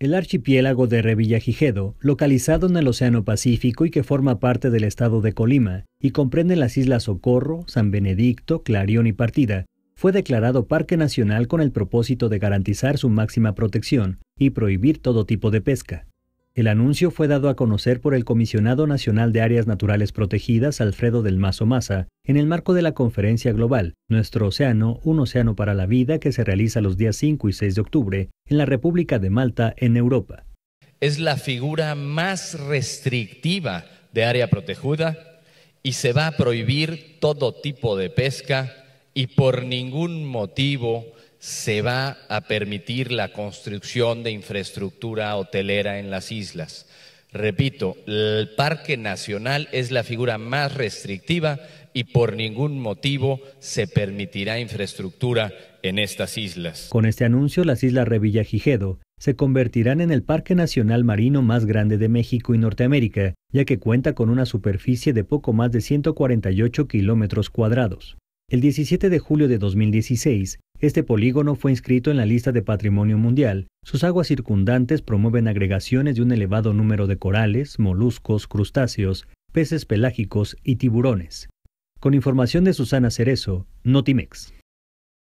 El archipiélago de Revillagigedo, localizado en el Océano Pacífico y que forma parte del estado de Colima, y comprende las islas Socorro, San Benedicto, Clarión y Partida, fue declarado Parque Nacional con el propósito de garantizar su máxima protección y prohibir todo tipo de pesca. El anuncio fue dado a conocer por el Comisionado Nacional de Áreas Naturales Protegidas, Alfredo del Mazo Maza, en el marco de la conferencia global Nuestro Océano, un océano para la vida que se realiza los días 5 y 6 de octubre en la República de Malta, en Europa. Es la figura más restrictiva de área protegida y se va a prohibir todo tipo de pesca y por ningún motivo se va a permitir la construcción de infraestructura hotelera en las islas. Repito, el Parque Nacional es la figura más restrictiva y por ningún motivo se permitirá infraestructura en estas islas. Con este anuncio, las islas Revillagigedo se convertirán en el Parque Nacional Marino más grande de México y Norteamérica, ya que cuenta con una superficie de poco más de 148 kilómetros cuadrados. El 17 de julio de 2016, este polígono fue inscrito en la lista de Patrimonio Mundial. Sus aguas circundantes promueven agregaciones de un elevado número de corales, moluscos, crustáceos, peces pelágicos y tiburones. Con información de Susana Cerezo, Notimex.